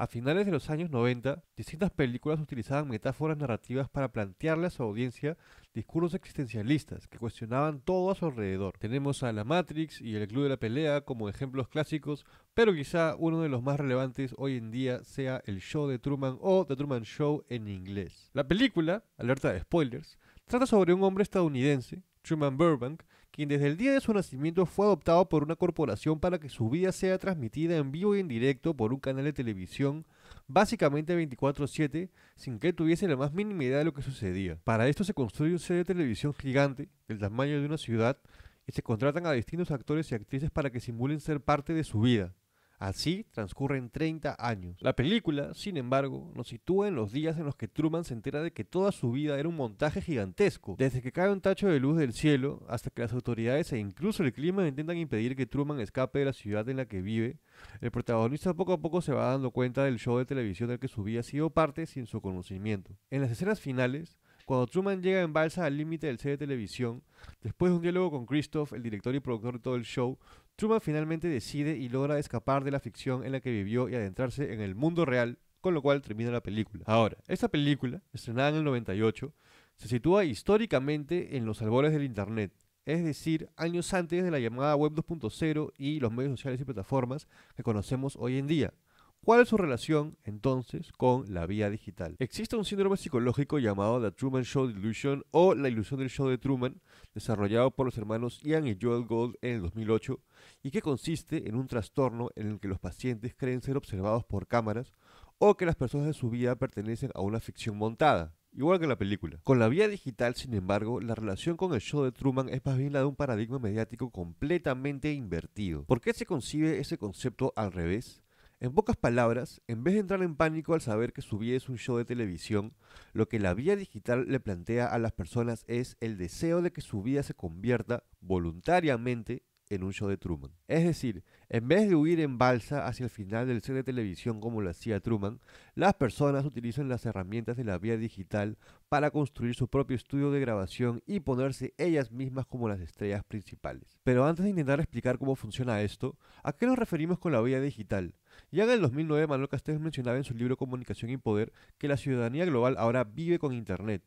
A finales de los años 90, distintas películas utilizaban metáforas narrativas para plantearle a su audiencia discursos existencialistas que cuestionaban todo a su alrededor. Tenemos a La Matrix y El Club de la Pelea como ejemplos clásicos, pero quizá uno de los más relevantes hoy en día sea El Show de Truman o The Truman Show en inglés. La película, alerta de spoilers, trata sobre un hombre estadounidense Truman Burbank, quien desde el día de su nacimiento fue adoptado por una corporación para que su vida sea transmitida en vivo y en directo por un canal de televisión, básicamente 24/7, sin que tuviese la más mínima idea de lo que sucedía. Para esto se construye un set de televisión gigante, del tamaño de una ciudad, y se contratan a distintos actores y actrices para que simulen ser parte de su vida. Así transcurren 30 años. La película, sin embargo, nos sitúa en los días en los que Truman se entera de que toda su vida era un montaje gigantesco, desde que cae un tacho de luz del cielo hasta que las autoridades e incluso el clima intentan impedir que Truman escape de la ciudad en la que vive. El protagonista poco a poco se va dando cuenta del show de televisión del que su vida ha sido parte sin su conocimiento. En las escenas finales, cuando Truman llega en balsa al límite del set de televisión, después de un diálogo con Christoph, el director y productor de todo el show, Truman finalmente decide y logra escapar de la ficción en la que vivió y adentrarse en el mundo real, con lo cual termina la película. Ahora, esta película, estrenada en el 98, se sitúa históricamente en los albores del Internet, es decir, años antes de la llamada Web 2.0 y los medios sociales y plataformas que conocemos hoy en día. ¿Cuál es su relación entonces con la vía digital? Existe un síndrome psicológico llamado The Truman Show Delusion o la ilusión del show de Truman, desarrollado por los hermanos Ian y Joel Gold en el 2008, y que consiste en un trastorno en el que los pacientes creen ser observados por cámaras o que las personas de su vida pertenecen a una ficción montada, igual que la película. Con la vía digital, sin embargo, la relación con el show de Truman es más bien la de un paradigma mediático completamente invertido. ¿Por qué se concibe ese concepto al revés? En pocas palabras, en vez de entrar en pánico al saber que su vida es un show de televisión, lo que la vía digital le plantea a las personas es el deseo de que su vida se convierta voluntariamente en un show de Truman. Es decir, en vez de huir en balsa hacia el final del set de televisión como lo hacía Truman, las personas utilizan las herramientas de la vía digital para construir su propio estudio de grabación y ponerse ellas mismas como las estrellas principales. Pero antes de intentar explicar cómo funciona esto, ¿a qué nos referimos con la vía digital? Ya en el 2009, Manuel Castells mencionaba en su libro Comunicación y Poder que la ciudadanía global ahora vive con Internet.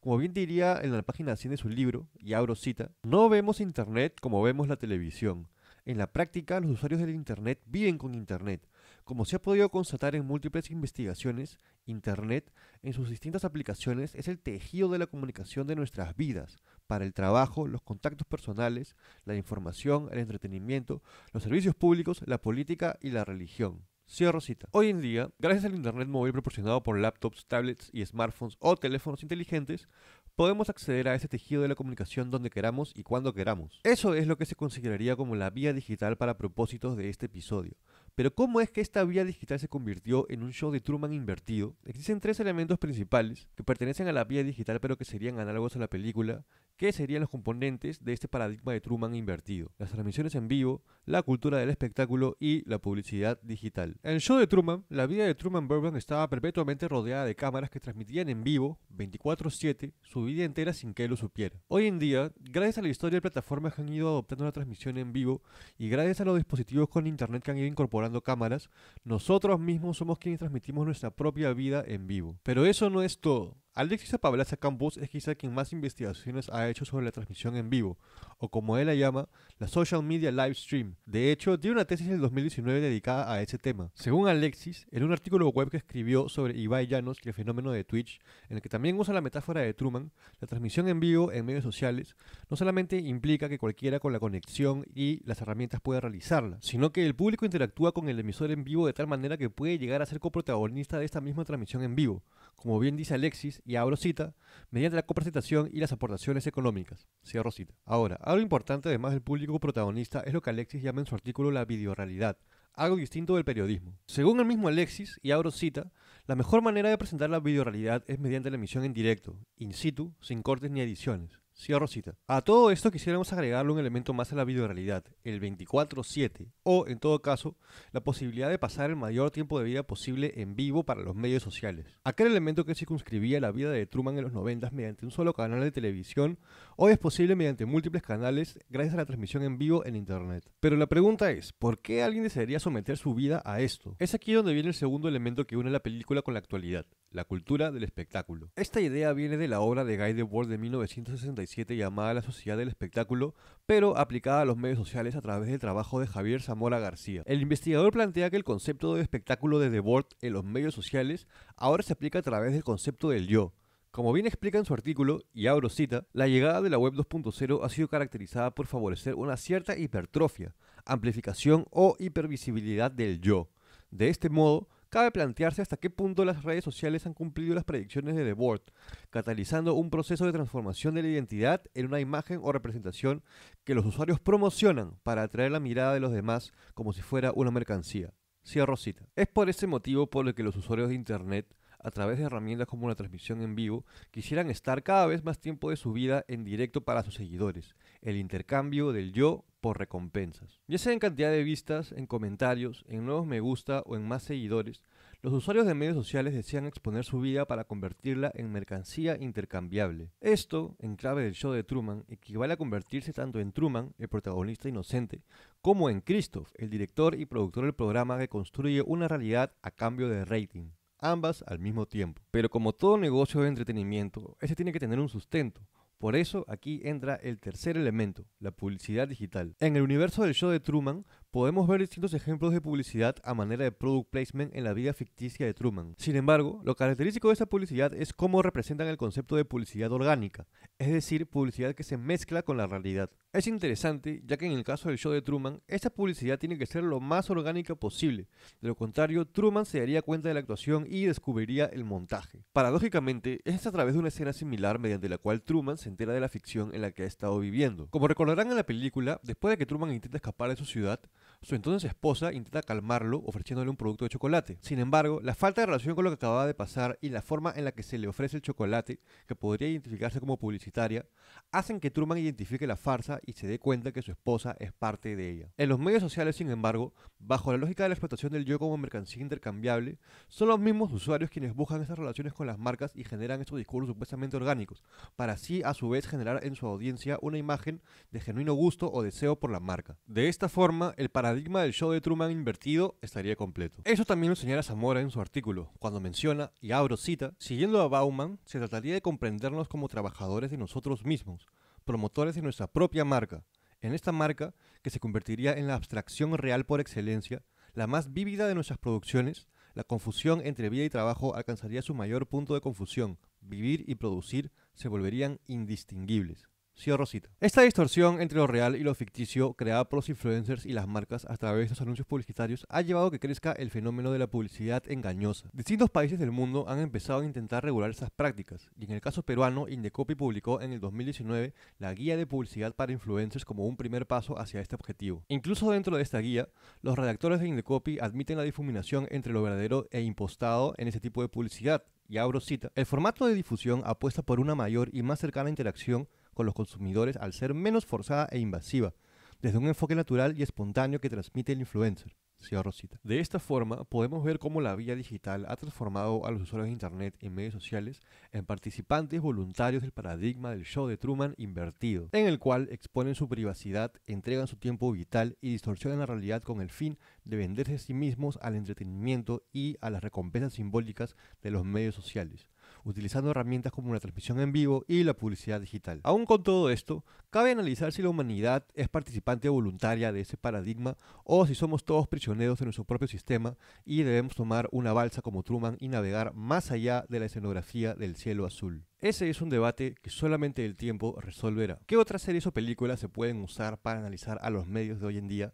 Como bien diría en la página 100 de su libro, y abro cita, no vemos Internet como vemos la televisión. En la práctica, los usuarios del Internet viven con Internet. Como se ha podido constatar en múltiples investigaciones, Internet, en sus distintas aplicaciones, es el tejido de la comunicación de nuestras vidas, para el trabajo, los contactos personales, la información, el entretenimiento, los servicios públicos, la política y la religión. Cierro cita. Hoy en día, gracias al Internet móvil proporcionado por laptops, tablets y smartphones o teléfonos inteligentes, podemos acceder a ese tejido de la comunicación donde queramos y cuando queramos. Eso es lo que se consideraría como la vía digital para propósitos de este episodio. Pero ¿cómo es que esta vía digital se convirtió en un show de Truman invertido? Existen tres elementos principales que pertenecen a la vía digital pero que serían análogos a la película, que serían los componentes de este paradigma de Truman invertido. Las transmisiones en vivo, la cultura del espectáculo y la publicidad digital. En el show de Truman, la vida de Truman Burbank estaba perpetuamente rodeada de cámaras que transmitían en vivo 24/7 su vida entera sin que él lo supiera. Hoy en día, gracias a la historia de plataformas que han ido adoptando la transmisión en vivo y gracias a los dispositivos con internet que han ido incorporando cámaras, nosotros mismos somos quienes transmitimos nuestra propia vida en vivo. Pero eso no es todo. Alexis Apablaza Campos es quizá quien más investigaciones ha hecho sobre la transmisión en vivo, o como él la llama, la social media live stream. De hecho, dio una tesis en 2019 dedicada a ese tema. Según Alexis, en un artículo web que escribió sobre Ibai Llanos y el fenómeno de Twitch, en el que también usa la metáfora de Truman, la transmisión en vivo en medios sociales no solamente implica que cualquiera con la conexión y las herramientas pueda realizarla, sino que el público interactúa con el emisor en vivo de tal manera que puede llegar a ser coprotagonista de esta misma transmisión en vivo. Como bien dice Alexis, y abro cita, mediante la copresentación y las aportaciones económicas. Cierro cita. Ahora, algo importante además del público protagonista es lo que Alexis llama en su artículo la videorealidad, algo distinto del periodismo. Según el mismo Alexis, y abro cita, la mejor manera de presentar la videorealidad es mediante la emisión en directo, in situ, sin cortes ni ediciones. Sí, oh, Rosita. A todo esto quisiéramos agregarle un elemento más a la videorealidad, el 24-7, o en todo caso, la posibilidad de pasar el mayor tiempo de vida posible en vivo para los medios sociales. Aquel elemento que circunscribía la vida de Truman en los 90 mediante un solo canal de televisión, hoy es posible mediante múltiples canales gracias a la transmisión en vivo en Internet. Pero la pregunta es, ¿por qué alguien desearía someter su vida a esto? Es aquí donde viene el segundo elemento que une la película con la actualidad, la cultura del espectáculo. Esta idea viene de la obra de Guy Debord de 1967 llamada La Sociedad del Espectáculo, pero aplicada a los medios sociales a través del trabajo de Javier Zamora García. El investigador plantea que el concepto de espectáculo de Debord en los medios sociales ahora se aplica a través del concepto del yo, como bien explica en su artículo, y abro cita, la llegada de la web 2.0 ha sido caracterizada por favorecer una cierta hipertrofia, amplificación o hipervisibilidad del yo. De este modo, Cabe plantearse hasta qué punto las redes sociales han cumplido las predicciones de The Board, catalizando un proceso de transformación de la identidad en una imagen o representación que los usuarios promocionan para atraer la mirada de los demás como si fuera una mercancía. Cierro cita. Es por ese motivo por el que los usuarios de Internet a través de herramientas como la transmisión en vivo, quisieran estar cada vez más tiempo de su vida en directo para sus seguidores, el intercambio del yo por recompensas. Ya sea en cantidad de vistas, en comentarios, en nuevos me gusta o en más seguidores, los usuarios de medios sociales desean exponer su vida para convertirla en mercancía intercambiable. Esto, en clave del show de Truman, equivale a convertirse tanto en Truman, el protagonista inocente, como en Christoph, el director y productor del programa que construye una realidad a cambio de rating ambas al mismo tiempo. Pero como todo negocio de entretenimiento, ese tiene que tener un sustento. Por eso aquí entra el tercer elemento, la publicidad digital. En el universo del show de Truman, Podemos ver distintos ejemplos de publicidad a manera de product placement en la vida ficticia de Truman. Sin embargo, lo característico de esta publicidad es cómo representan el concepto de publicidad orgánica, es decir, publicidad que se mezcla con la realidad. Es interesante, ya que en el caso del show de Truman, esta publicidad tiene que ser lo más orgánica posible. De lo contrario, Truman se daría cuenta de la actuación y descubriría el montaje. Paradójicamente, es a través de una escena similar mediante la cual Truman se entera de la ficción en la que ha estado viviendo. Como recordarán en la película, después de que Truman intenta escapar de su ciudad, su entonces esposa intenta calmarlo ofreciéndole un producto de chocolate. Sin embargo, la falta de relación con lo que acababa de pasar y la forma en la que se le ofrece el chocolate, que podría identificarse como publicitaria, hacen que Truman identifique la farsa y se dé cuenta que su esposa es parte de ella. En los medios sociales, sin embargo, bajo la lógica de la explotación del yo como mercancía intercambiable, son los mismos usuarios quienes buscan esas relaciones con las marcas y generan estos discursos supuestamente orgánicos, para así a su vez generar en su audiencia una imagen de genuino gusto o deseo por la marca. De esta forma, el para el paradigma del show de Truman invertido estaría completo. Eso también lo señala Zamora en su artículo, cuando menciona, y abro cita, siguiendo a Bauman, se trataría de comprendernos como trabajadores de nosotros mismos, promotores de nuestra propia marca. En esta marca, que se convertiría en la abstracción real por excelencia, la más vívida de nuestras producciones, la confusión entre vida y trabajo alcanzaría su mayor punto de confusión. Vivir y producir se volverían indistinguibles. Cierro cita. Esta distorsión entre lo real y lo ficticio creada por los influencers y las marcas a través de estos anuncios publicitarios ha llevado a que crezca el fenómeno de la publicidad engañosa. Distintos países del mundo han empezado a intentar regular esas prácticas y en el caso peruano Indecopi publicó en el 2019 la guía de publicidad para influencers como un primer paso hacia este objetivo. Incluso dentro de esta guía, los redactores de Indecopi admiten la difuminación entre lo verdadero e impostado en ese tipo de publicidad. Y abro cita. El formato de difusión apuesta por una mayor y más cercana interacción con los consumidores al ser menos forzada e invasiva, desde un enfoque natural y espontáneo que transmite el influencer. Cierro Rosita. De esta forma, podemos ver cómo la vía digital ha transformado a los usuarios de Internet y medios sociales en participantes voluntarios del paradigma del show de Truman invertido, en el cual exponen su privacidad, entregan su tiempo vital y distorsionan la realidad con el fin de venderse a sí mismos al entretenimiento y a las recompensas simbólicas de los medios sociales utilizando herramientas como la transmisión en vivo y la publicidad digital. Aún con todo esto, cabe analizar si la humanidad es participante voluntaria de ese paradigma o si somos todos prisioneros de nuestro propio sistema y debemos tomar una balsa como Truman y navegar más allá de la escenografía del cielo azul. Ese es un debate que solamente el tiempo resolverá. ¿Qué otras series o películas se pueden usar para analizar a los medios de hoy en día?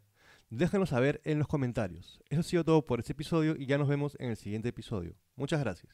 Déjenos saber en los comentarios. Eso ha sido todo por este episodio y ya nos vemos en el siguiente episodio. Muchas gracias.